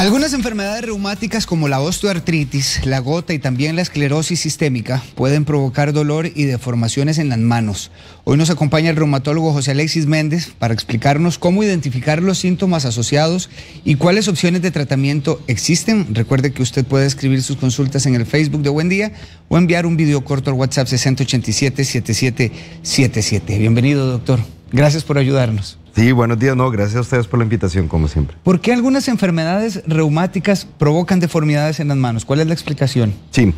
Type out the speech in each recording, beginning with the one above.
Algunas enfermedades reumáticas como la osteoartritis, la gota y también la esclerosis sistémica pueden provocar dolor y deformaciones en las manos. Hoy nos acompaña el reumatólogo José Alexis Méndez para explicarnos cómo identificar los síntomas asociados y cuáles opciones de tratamiento existen. Recuerde que usted puede escribir sus consultas en el Facebook de Buen Día o enviar un video corto al WhatsApp 687 7777 Bienvenido, doctor. Gracias por ayudarnos. Sí, buenos días. No, gracias a ustedes por la invitación, como siempre. ¿Por qué algunas enfermedades reumáticas provocan deformidades en las manos? ¿Cuál es la explicación? Sí,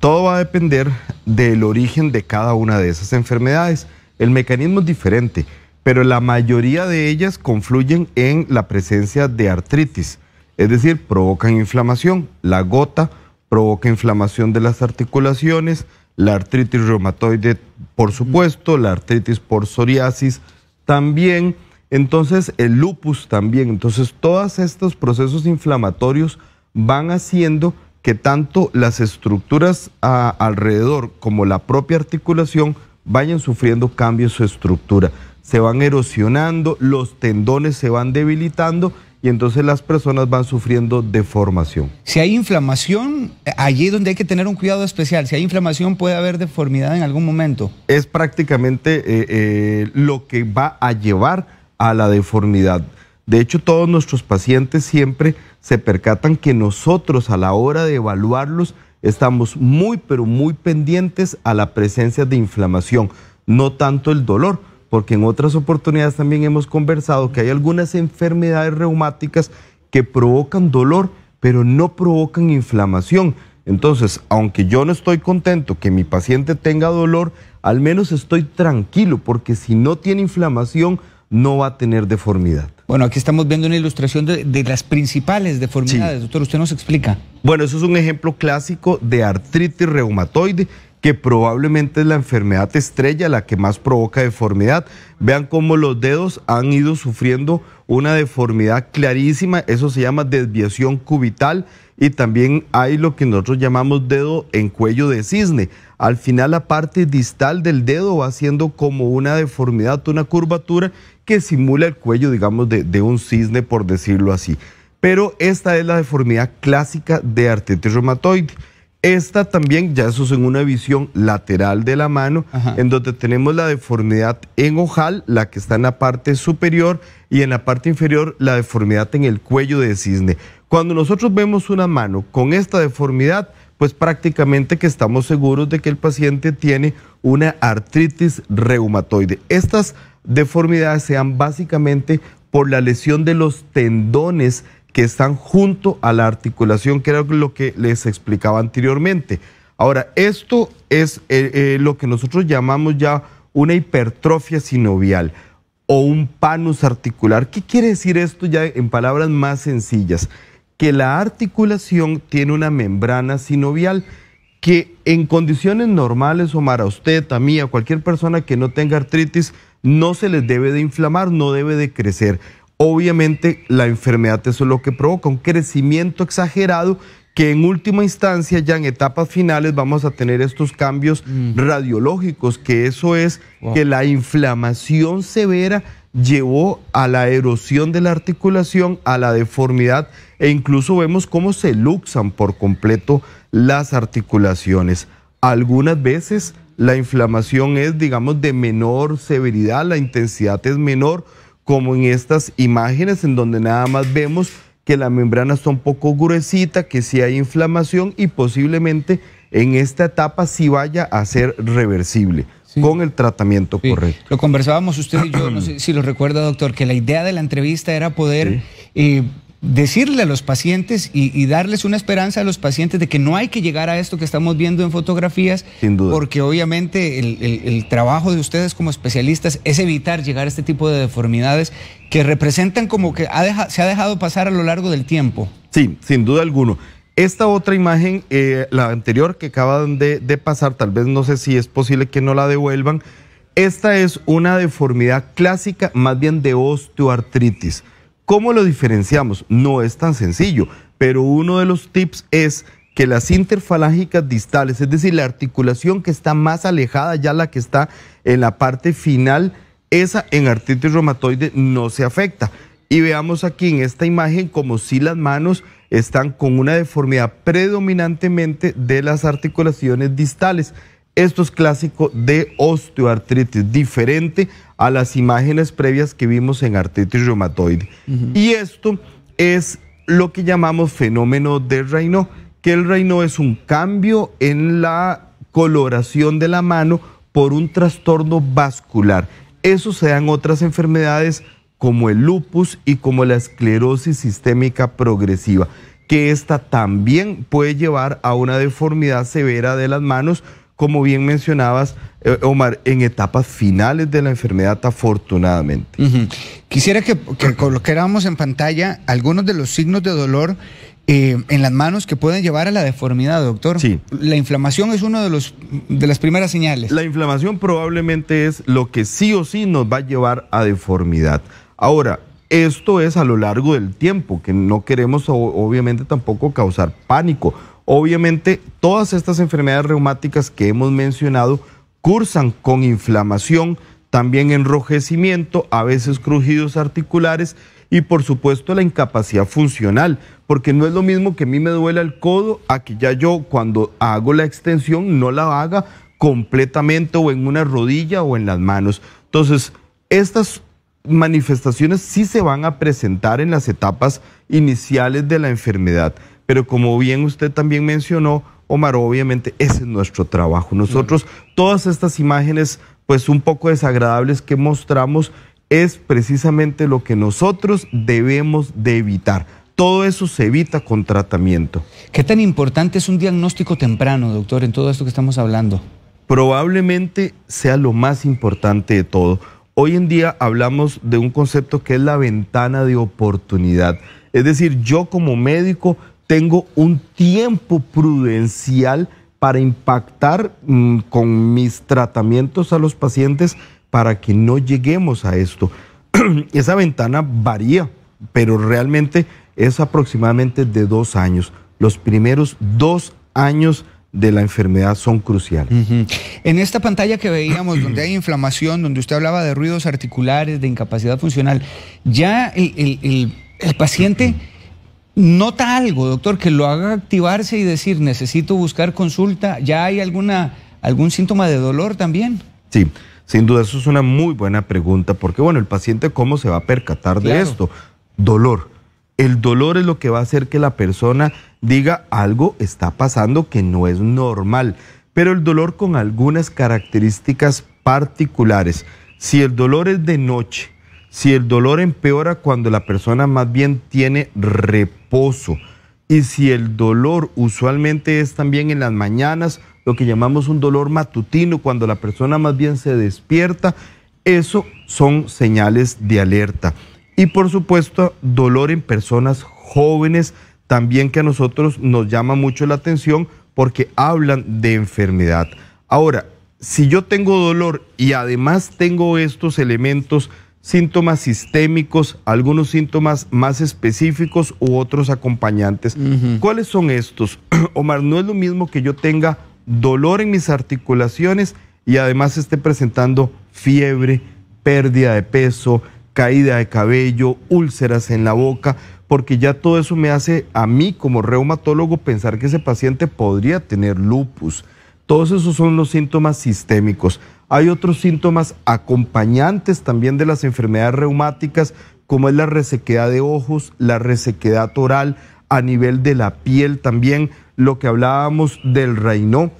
todo va a depender del origen de cada una de esas enfermedades. El mecanismo es diferente, pero la mayoría de ellas confluyen en la presencia de artritis, es decir, provocan inflamación. La gota provoca inflamación de las articulaciones, la artritis reumatoide, por supuesto, la artritis por psoriasis también entonces, el lupus también. Entonces, todos estos procesos inflamatorios van haciendo que tanto las estructuras alrededor como la propia articulación vayan sufriendo cambios su estructura. Se van erosionando, los tendones se van debilitando y entonces las personas van sufriendo deformación. Si hay inflamación, eh, allí es donde hay que tener un cuidado especial. Si hay inflamación, puede haber deformidad en algún momento. Es prácticamente eh, eh, lo que va a llevar a la deformidad. De hecho, todos nuestros pacientes siempre se percatan que nosotros a la hora de evaluarlos estamos muy, pero muy pendientes a la presencia de inflamación, no tanto el dolor, porque en otras oportunidades también hemos conversado que hay algunas enfermedades reumáticas que provocan dolor, pero no provocan inflamación. Entonces, aunque yo no estoy contento que mi paciente tenga dolor, al menos estoy tranquilo, porque si no tiene inflamación, no va a tener deformidad. Bueno, aquí estamos viendo una ilustración de, las principales deformidades. Doctor, usted nos explica. Bueno, eso es un ejemplo clásico de artritis reumatoide, que probablemente es la enfermedad estrella la que más provoca deformidad. Vean cómo los dedos han ido sufriendo una deformidad clarísima, eso se llama desviación cubital y también hay lo que nosotros llamamos dedo en cuello de cisne al final la parte distal del dedo va siendo como una deformidad, una curvatura que simula el cuello, digamos, de, un cisne, por decirlo así. Pero esta es la deformidad clásica de artritis reumatoide. Esta también, ya eso es en una visión lateral de la mano, en donde tenemos la deformidad en ojal, la que está en la parte superior, y en la parte inferior la deformidad en el cuello de cisne. Cuando nosotros vemos una mano con esta deformidad, pues prácticamente que estamos seguros de que el paciente tiene una artritis reumatoide. Estas deformidades se dan básicamente por la lesión de los tendones que están junto a la articulación, que era lo que les explicaba anteriormente. Ahora, esto es eh, eh, lo que nosotros llamamos ya una hipertrofia sinovial o un panus articular. ¿Qué quiere decir esto ya en palabras más sencillas? que la articulación tiene una membrana sinovial que en condiciones normales, Omar, a usted, a mí, a cualquier persona que no tenga artritis, no se les debe de inflamar, no debe de crecer. Obviamente la enfermedad es lo que provoca, un crecimiento exagerado que en última instancia, ya en etapas finales, vamos a tener estos cambios mm. radiológicos, que eso es que la inflamación severa llevó a la erosión de la articulación, a la deformidad e incluso vemos cómo se luxan por completo las articulaciones. Algunas veces la inflamación es, digamos, de menor severidad, la intensidad es menor, como en estas imágenes en donde nada más vemos que la membrana está un poco gruesita, que sí hay inflamación y posiblemente en esta etapa sí vaya a ser reversible con el tratamiento correcto. Lo conversábamos usted y yo, no sé si lo recuerda, doctor, que la idea de la entrevista era poder eh, decirle a los pacientes y, darles una esperanza a los pacientes de que no hay que llegar a esto que estamos viendo en fotografías, Sin duda. porque obviamente el, trabajo de ustedes como especialistas es evitar llegar a este tipo de deformidades que representan como que se ha dejado pasar a lo largo del tiempo. Sí, sin duda alguno. Esta otra imagen, eh, la anterior que acaban de, de, pasar, tal vez no sé si es posible que no la devuelvan. Esta es una deformidad clásica, más bien de osteoartritis. ¿Cómo lo diferenciamos? No es tan sencillo, pero uno de los tips es que las interfalángicas distales, es decir, la articulación que está más alejada, ya la que está en la parte final, esa en artritis reumatoide no se afecta. Y veamos aquí en esta imagen como si las manos están con una deformidad predominantemente de las articulaciones distales. Esto es clásico de osteoartritis, diferente a las imágenes previas que vimos en artritis reumatoide. Y esto es lo que llamamos fenómeno de reino, que el reino es un cambio en la coloración de la mano por un trastorno vascular. Eso se dan otras enfermedades como el lupus y como la esclerosis sistémica progresiva, que esta también puede llevar a una deformidad severa de las manos, como bien mencionabas, eh, Omar, en etapas finales de la enfermedad, afortunadamente. Quisiera que, que, en pantalla algunos de los signos de dolor eh, en las manos que pueden llevar a la deformidad, doctor. Sí. La inflamación es una de, los, de las primeras señales. La inflamación probablemente es lo que sí o sí nos va a llevar a deformidad. Ahora, esto es a lo largo del tiempo, que no queremos obviamente tampoco causar pánico. Obviamente, todas estas enfermedades reumáticas que hemos mencionado cursan con inflamación, también enrojecimiento, a veces crujidos articulares y por supuesto la incapacidad funcional, porque no es lo mismo que a mí me duela el codo a que ya yo cuando hago la extensión no la haga completamente o en una rodilla o en las manos. Entonces, estas manifestaciones sí se van a presentar en las etapas iniciales de la enfermedad, pero como bien usted también mencionó, Omar, obviamente ese es nuestro trabajo. Nosotros, mm. todas estas imágenes, pues un poco desagradables que mostramos, es precisamente lo que nosotros debemos de evitar. Todo eso se evita con tratamiento. ¿Qué tan importante es un diagnóstico temprano, doctor, en todo esto que estamos hablando? Probablemente sea lo más importante de todo Hoy en día hablamos de un concepto que es la ventana de oportunidad. Es decir, yo como médico tengo un tiempo prudencial para impactar mm, con mis tratamientos a los pacientes para que no lleguemos a esto. Esa ventana varía, pero realmente es aproximadamente de dos años. Los primeros dos años de la enfermedad son cruciales. En esta pantalla que veíamos, donde hay inflamación, donde usted hablaba de ruidos articulares, de incapacidad funcional, ya el, paciente nota algo, doctor, que lo haga activarse y decir, necesito buscar consulta, ¿ya hay alguna, algún síntoma de dolor también? Sí, sin duda, eso es una muy buena pregunta, porque bueno, el paciente cómo se va a percatar de esto? Dolor. El dolor es lo que va a hacer que la persona diga algo está pasando que no es normal, pero el dolor con algunas características particulares. Si el dolor es de noche, si el dolor empeora cuando la persona más bien tiene reposo y si el dolor usualmente es también en las mañanas, lo que llamamos un dolor matutino, cuando la persona más bien se despierta, eso son señales de alerta. Y por supuesto, dolor en personas jóvenes, también que a nosotros nos llama mucho la atención porque hablan de enfermedad. Ahora, si yo tengo dolor y además tengo estos elementos, síntomas sistémicos, algunos síntomas más específicos u otros acompañantes, ¿cuáles son estos? Omar, no es lo mismo que yo tenga dolor en mis articulaciones y además esté presentando fiebre, pérdida de peso, caída de cabello, úlceras en la boca, porque ya todo eso me hace a mí como reumatólogo pensar que ese paciente podría tener lupus. Todos esos son los síntomas sistémicos. Hay otros síntomas acompañantes también de las enfermedades reumáticas, como es la resequedad de ojos, la resequedad oral, a nivel de la piel también, lo que hablábamos del reino,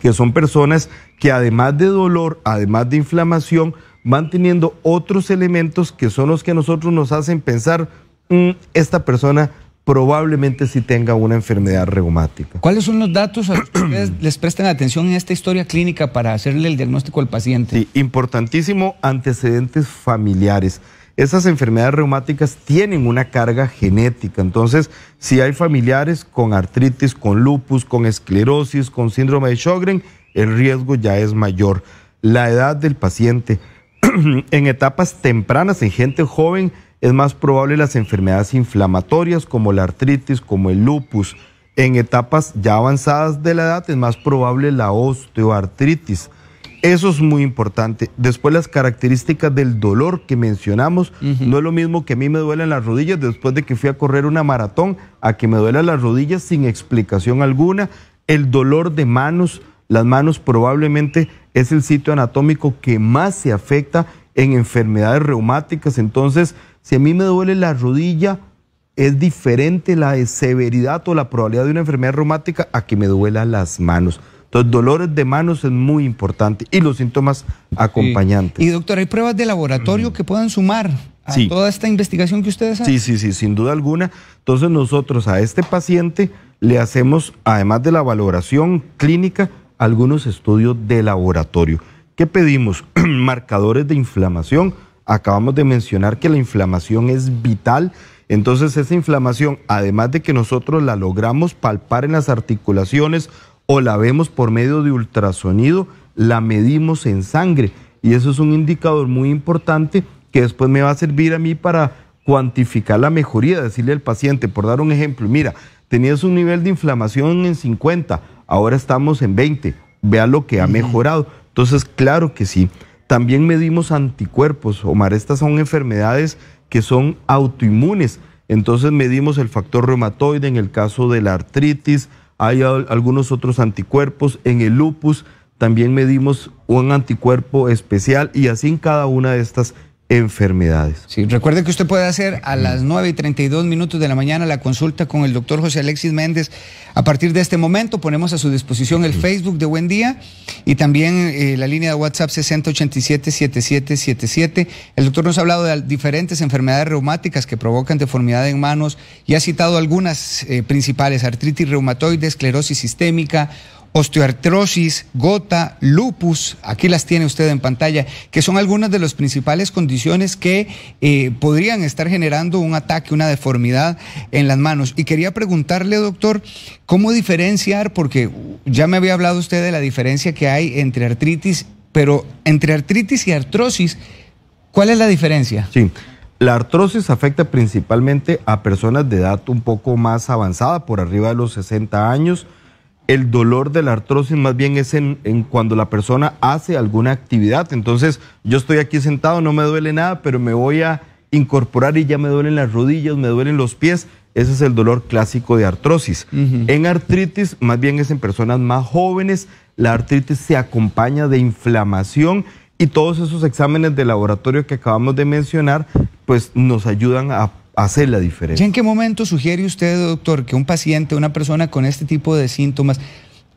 que son personas que además de dolor, además de inflamación, manteniendo otros elementos que son los que a nosotros nos hacen pensar, mm, esta persona probablemente sí tenga una enfermedad reumática. ¿Cuáles son los datos que les prestan atención en esta historia clínica para hacerle el diagnóstico al paciente? Sí, importantísimo, antecedentes familiares. Esas enfermedades reumáticas tienen una carga genética, entonces si hay familiares con artritis, con lupus, con esclerosis, con síndrome de Sjögren, el riesgo ya es mayor. La edad del paciente en etapas tempranas, en gente joven, es más probable las enfermedades inflamatorias como la artritis, como el lupus. En etapas ya avanzadas de la edad es más probable la osteoartritis. Eso es muy importante. Después las características del dolor que mencionamos. No es lo mismo que a mí me duelen las rodillas después de que fui a correr una maratón, a que me duelen las rodillas sin explicación alguna. El dolor de manos, las manos probablemente es el sitio anatómico que más se afecta en enfermedades reumáticas. Entonces, si a mí me duele la rodilla, es diferente la severidad o la probabilidad de una enfermedad reumática a que me duela las manos. Entonces, dolores de manos es muy importante y los síntomas acompañantes. Y doctor, ¿hay pruebas de laboratorio mm. que puedan sumar a toda esta investigación que ustedes hacen? Sí, sí, sí, sin duda alguna. Entonces, nosotros a este paciente le hacemos, además de la valoración clínica, algunos estudios de laboratorio. ¿Qué pedimos? Marcadores de inflamación. Acabamos de mencionar que la inflamación es vital. Entonces esa inflamación, además de que nosotros la logramos palpar en las articulaciones o la vemos por medio de ultrasonido, la medimos en sangre. Y eso es un indicador muy importante que después me va a servir a mí para cuantificar la mejoría, decirle al paciente, por dar un ejemplo, mira, tenías un nivel de inflamación en 50, ahora estamos en 20, vea lo que ha mejorado. Entonces, claro que sí. También medimos anticuerpos, Omar, estas son enfermedades que son autoinmunes. Entonces medimos el factor reumatoide en el caso de la artritis, hay algunos otros anticuerpos en el lupus, también medimos un anticuerpo especial y así en cada una de estas enfermedades. Sí, recuerde que usted puede hacer a las 9 y 32 minutos de la mañana la consulta con el doctor José Alexis Méndez. A partir de este momento ponemos a su disposición el Facebook de Buen Día y también eh, la línea de WhatsApp 6087-7777. El doctor nos ha hablado de diferentes enfermedades reumáticas que provocan deformidad en manos y ha citado algunas eh, principales, artritis reumatoide, esclerosis sistémica, osteoartrosis, gota, lupus, aquí las tiene usted en pantalla, que son algunas de las principales condiciones que eh, podrían estar generando un ataque, una deformidad en las manos. Y quería preguntarle, doctor, ¿cómo diferenciar? Porque ya me había hablado usted de la diferencia que hay entre artritis, pero entre artritis y artrosis, ¿cuál es la diferencia? Sí. La artrosis afecta principalmente a personas de edad un poco más avanzada, por arriba de los 60 años, el dolor de la artrosis más bien es en, cuando la persona hace alguna actividad. Entonces, yo estoy aquí sentado, no me duele nada, pero me voy a incorporar y ya me duelen las rodillas, me duelen los pies. Ese es el dolor clásico de artrosis. En artritis, más bien es en personas más jóvenes, la artritis se acompaña de inflamación y todos esos exámenes de laboratorio que acabamos de mencionar, pues nos ayudan a hacer la diferencia. en qué momento sugiere usted, doctor, que un paciente, una persona con este tipo de síntomas,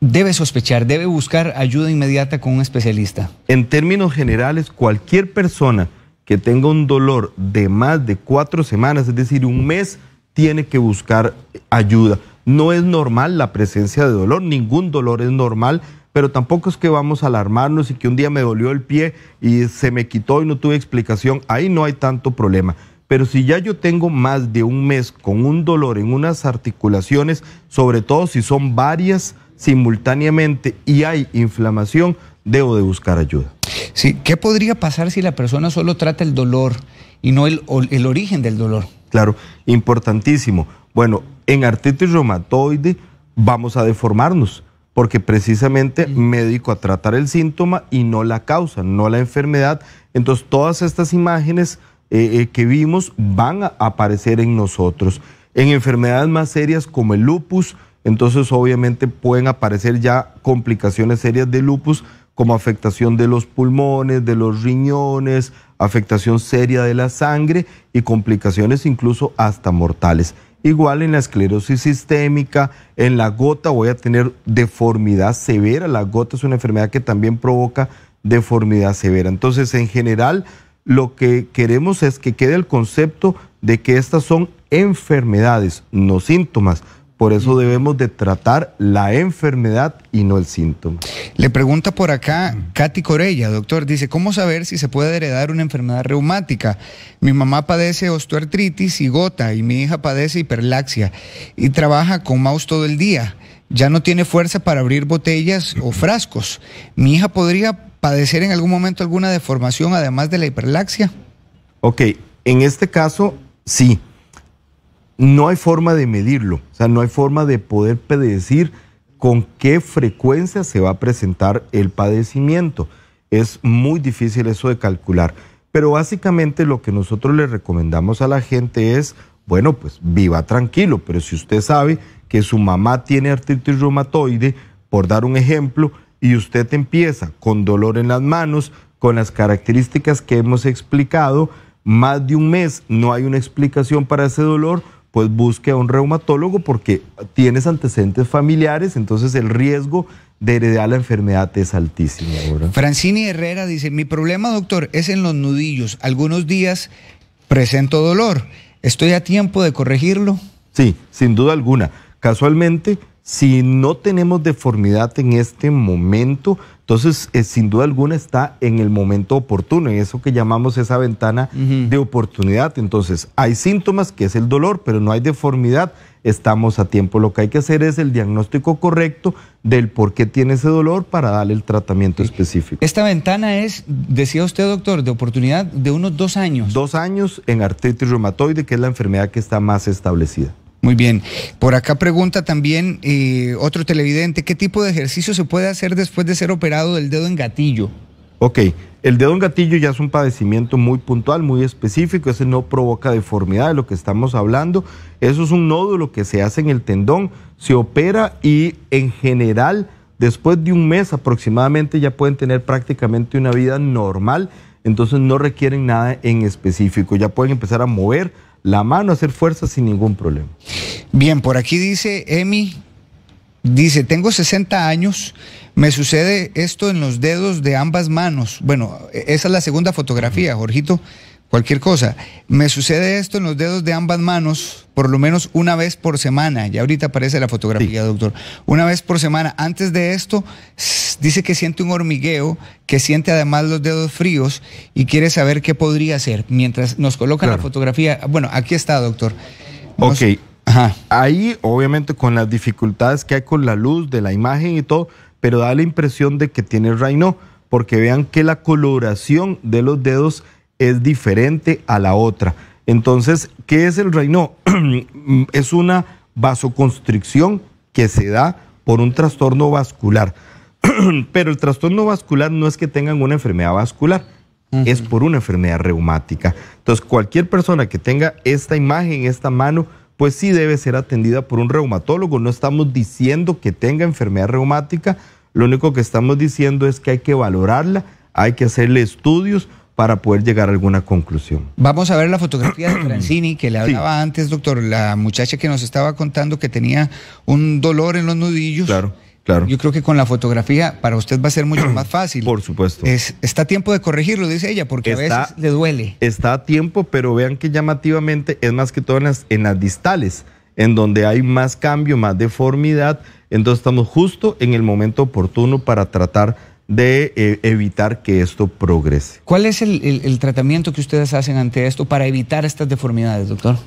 debe sospechar, debe buscar ayuda inmediata con un especialista? En términos generales, cualquier persona que tenga un dolor de más de cuatro semanas, es decir, un mes, tiene que buscar ayuda. No es normal la presencia de dolor, ningún dolor es normal, pero tampoco es que vamos a alarmarnos y que un día me dolió el pie y se me quitó y no tuve explicación. Ahí no hay tanto problema. Pero si ya yo tengo más de un mes con un dolor en unas articulaciones, sobre todo si son varias simultáneamente y hay inflamación, debo de buscar ayuda. Sí, ¿qué podría pasar si la persona solo trata el dolor y no el, origen del dolor? Claro, importantísimo. Bueno, en artritis reumatoide vamos a deformarnos porque precisamente mm. médico a tratar el síntoma y no la causa, no la enfermedad. Entonces todas estas imágenes eh, eh, que vimos van a aparecer en nosotros. En enfermedades más serias como el lupus, entonces obviamente pueden aparecer ya complicaciones serias de lupus como afectación de los pulmones, de los riñones, afectación seria de la sangre y complicaciones incluso hasta mortales. Igual en la esclerosis sistémica, en la gota voy a tener deformidad severa. La gota es una enfermedad que también provoca deformidad severa. Entonces, en general, lo que queremos es que quede el concepto de que estas son enfermedades, no síntomas. Por eso debemos de tratar la enfermedad y no el síntoma. Le pregunta por acá Katy Corella, doctor, dice, ¿cómo saber si se puede heredar una enfermedad reumática? Mi mamá padece osteoartritis y gota y mi hija padece hiperlaxia y trabaja con mouse todo el día. Ya no tiene fuerza para abrir botellas o frascos. Mi hija podría padecer en algún momento alguna deformación además de la hiperlaxia? Ok, en este caso sí. No hay forma de medirlo, o sea, no hay forma de poder predecir con qué frecuencia se va a presentar el padecimiento. Es muy difícil eso de calcular. Pero básicamente lo que nosotros le recomendamos a la gente es, bueno, pues viva tranquilo, pero si usted sabe que su mamá tiene artritis reumatoide, por dar un ejemplo, y usted empieza con dolor en las manos, con las características que hemos explicado, más de un mes no hay una explicación para ese dolor, pues busque a un reumatólogo porque tienes antecedentes familiares, entonces el riesgo de heredar la enfermedad es altísimo. Francini Herrera dice, mi problema doctor es en los nudillos, algunos días presento dolor, ¿estoy a tiempo de corregirlo? Sí, sin duda alguna. Casualmente, si no tenemos deformidad en este momento, entonces eh, sin duda alguna está en el momento oportuno, en eso que llamamos esa ventana de oportunidad. Entonces hay síntomas que es el dolor, pero no hay deformidad, estamos a tiempo. Lo que hay que hacer es el diagnóstico correcto del por qué tiene ese dolor para darle el tratamiento específico. Esta ventana es, decía usted doctor, de oportunidad de unos dos años. Dos años en artritis reumatoide, que es la enfermedad que está más establecida. Muy bien. Por acá pregunta también eh, otro televidente, ¿qué tipo de ejercicio se puede hacer después de ser operado del dedo en gatillo? Ok, el dedo en gatillo ya es un padecimiento muy puntual, muy específico, ese no provoca deformidad de lo que estamos hablando, eso es un nódulo que se hace en el tendón, se opera y en general después de un mes aproximadamente ya pueden tener prácticamente una vida normal, entonces no requieren nada en específico, ya pueden empezar a mover, la mano hacer fuerza sin ningún problema. Bien, por aquí dice Emi, dice, tengo 60 años, me sucede esto en los dedos de ambas manos. Bueno, e-, esa es la segunda fotografía, Jorgito cualquier cosa. Me sucede esto en los dedos de ambas manos por lo menos una vez por semana. y ahorita aparece la fotografía, doctor. Una vez por semana. Antes de esto, dice que siente un hormigueo, que siente además los dedos fríos y quiere saber qué podría ser, Mientras nos coloca la fotografía, bueno, aquí está, doctor. ok. Ahí, obviamente, con las dificultades que hay con la luz de la imagen y todo, pero da la impresión de que tiene reino, porque vean que la coloración de los dedos es diferente a la otra. Entonces, ¿qué es el reino? es una vasoconstricción que se da por un trastorno vascular. Pero el trastorno vascular no es que tengan una enfermedad vascular, es por una enfermedad reumática. Entonces, cualquier persona que tenga esta imagen, esta mano, pues sí debe ser atendida por un reumatólogo. No estamos diciendo que tenga enfermedad reumática, lo único que estamos diciendo es que hay que valorarla, hay que hacerle estudios para poder llegar a alguna conclusión. Vamos a ver la fotografía de Francini que le hablaba antes, doctor, la muchacha que nos estaba contando que tenía un dolor en los nudillos. Claro. Claro. Yo creo que con la fotografía para usted va a ser mucho más fácil. Por supuesto. está tiempo de corregirlo, dice ella, porque a veces le duele. Está a tiempo, pero vean que llamativamente es más que todo en las, en las distales, en donde hay más cambio, más deformidad. Entonces estamos justo en el momento oportuno para tratar de eh, evitar que esto progrese. ¿Cuál es el, tratamiento que ustedes hacen ante esto para evitar estas deformidades, doctor?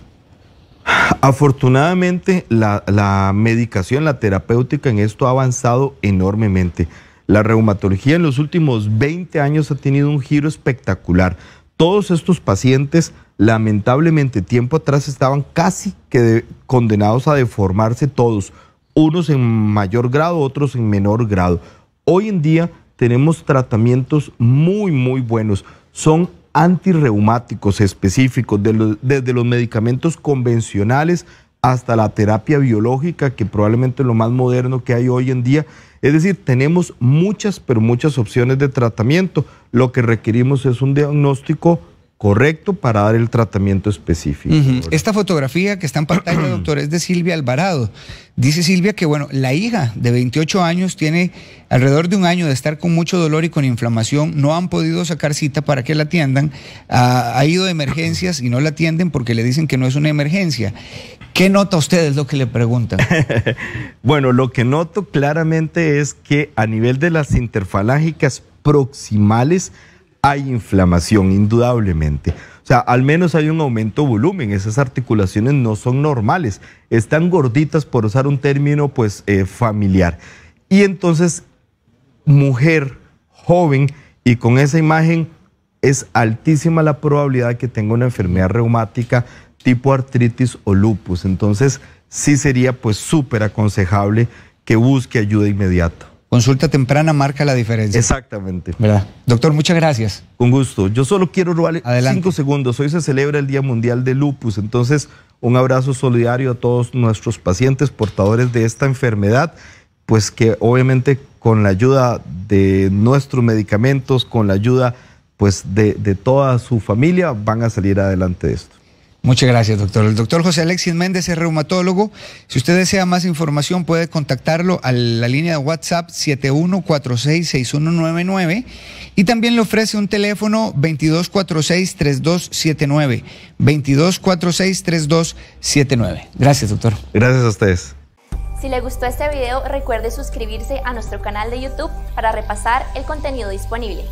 Afortunadamente, la, medicación, la terapéutica en esto ha avanzado enormemente. La reumatología en los últimos 20 años ha tenido un giro espectacular. Todos estos pacientes, lamentablemente, tiempo atrás estaban casi que condenados a deformarse todos, unos en mayor grado, otros en menor grado. Hoy en día tenemos tratamientos muy, muy buenos. Son antirreumáticos específicos, desde los medicamentos convencionales hasta la terapia biológica, que probablemente es lo más moderno que hay hoy en día. Es decir, tenemos muchas, pero muchas opciones de tratamiento. Lo que requerimos es un diagnóstico correcto para dar el tratamiento específico. Esta fotografía que está en pantalla, doctor, es de Silvia Alvarado. Dice Silvia que, bueno, la hija de 28 años tiene alrededor de un año de estar con mucho dolor y con inflamación. No han podido sacar cita para que la atiendan. ha ido de emergencias y no la atienden porque le dicen que no es una emergencia. ¿Qué nota usted lo que le preguntan? bueno, lo que noto claramente es que a nivel de las interfalágicas proximales, hay inflamación, indudablemente. O sea, al menos hay un aumento de volumen, esas articulaciones no son normales, están gorditas por usar un término pues eh, familiar. Y entonces, mujer joven y con esa imagen es altísima la probabilidad que tenga una enfermedad reumática tipo artritis o lupus. Entonces, sí sería pues súper aconsejable que busque ayuda inmediata. Consulta temprana marca la diferencia. Exactamente. ¿Verdad? Doctor, muchas gracias. Con gusto. Yo solo quiero robarle Adelante. cinco segundos. Hoy se celebra el Día Mundial de Lupus, entonces un abrazo solidario a todos nuestros pacientes portadores de esta enfermedad, pues que obviamente con la ayuda de nuestros medicamentos, con la ayuda pues de, de toda su familia, van a salir adelante de esto. Muchas gracias, doctor. El doctor José Alexis Méndez es reumatólogo. Si usted desea más información, puede contactarlo a la línea de WhatsApp 71466199 y también le ofrece un teléfono 2246-3279. 2246-3279. Gracias, doctor. Gracias a ustedes. Si le gustó este video, recuerde suscribirse a nuestro canal de YouTube para repasar el contenido disponible.